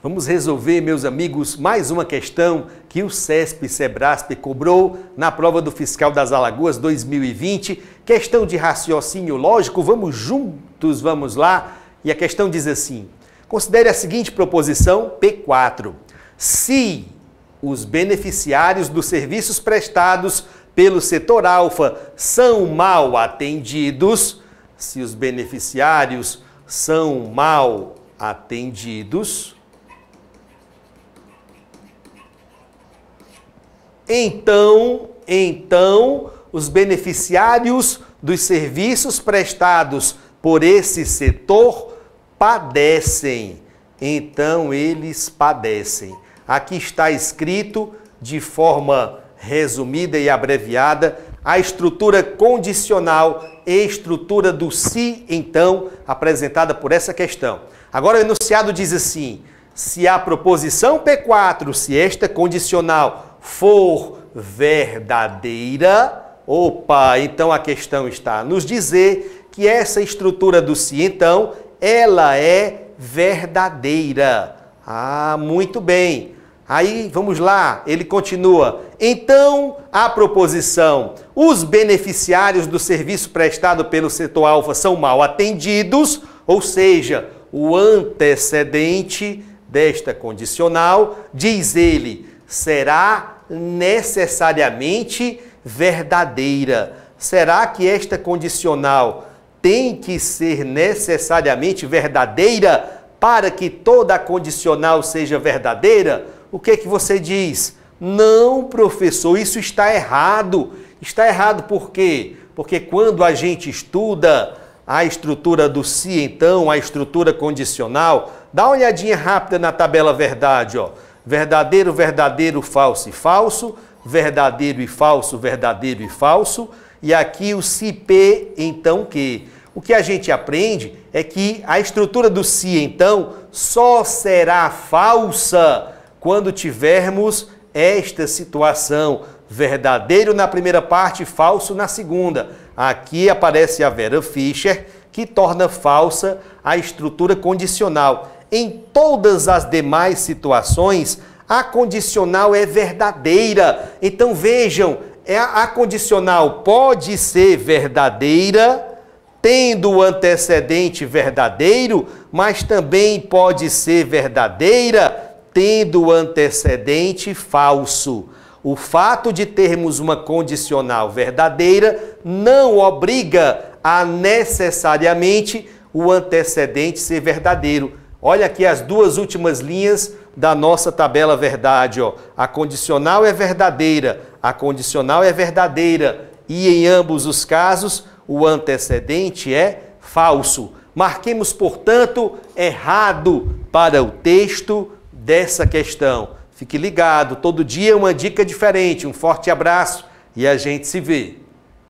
Vamos resolver, meus amigos, mais uma questão que o CESP Sebrasp cobrou na prova do Fiscal das Alagoas 2020. Questão de raciocínio lógico, vamos juntos, vamos lá. E a questão diz assim: considere a seguinte proposição P4. Se os beneficiários dos serviços prestados pelo setor alfa são mal atendidos, se os beneficiários são mal atendidos, Então, então, os beneficiários dos serviços prestados por esse setor padecem. Então eles padecem. Aqui está escrito de forma resumida e abreviada a estrutura condicional e estrutura do se então apresentada por essa questão. Agora o enunciado diz assim: se a proposição P4, se esta condicional for verdadeira, opa, então a questão está a nos dizer que essa estrutura do se então, ela é verdadeira. Ah, muito bem. Aí, vamos lá, ele continua. Então, a proposição: os beneficiários do serviço prestado pelo setor alfa são mal atendidos, ou seja, o antecedente desta condicional, diz ele, será necessariamente verdadeira. Será que esta condicional tem que ser necessariamente verdadeira para que toda a condicional seja verdadeira? O que é que você diz? Não, professor, isso está errado. Está errado por quê? Porque quando a gente estuda a estrutura do se, si, então, a estrutura condicional, dá uma olhadinha rápida na tabela verdade, ó verdadeiro, verdadeiro, falso e falso, verdadeiro e falso, verdadeiro e falso, e aqui o p então que. O que a gente aprende é que a estrutura do si, então, só será falsa quando tivermos esta situação. Verdadeiro na primeira parte, falso na segunda. Aqui aparece a Vera Fischer, que torna falsa a estrutura condicional. Em todas as demais situações, a condicional é verdadeira. Então vejam, é a condicional pode ser verdadeira, tendo o antecedente verdadeiro, mas também pode ser verdadeira, tendo o antecedente falso. O fato de termos uma condicional verdadeira não obriga a necessariamente o antecedente ser verdadeiro Olha aqui as duas últimas linhas da nossa tabela verdade. Ó. A condicional é verdadeira, a condicional é verdadeira. E em ambos os casos, o antecedente é falso. Marquemos, portanto, errado para o texto dessa questão. Fique ligado, todo dia uma dica diferente. Um forte abraço e a gente se vê.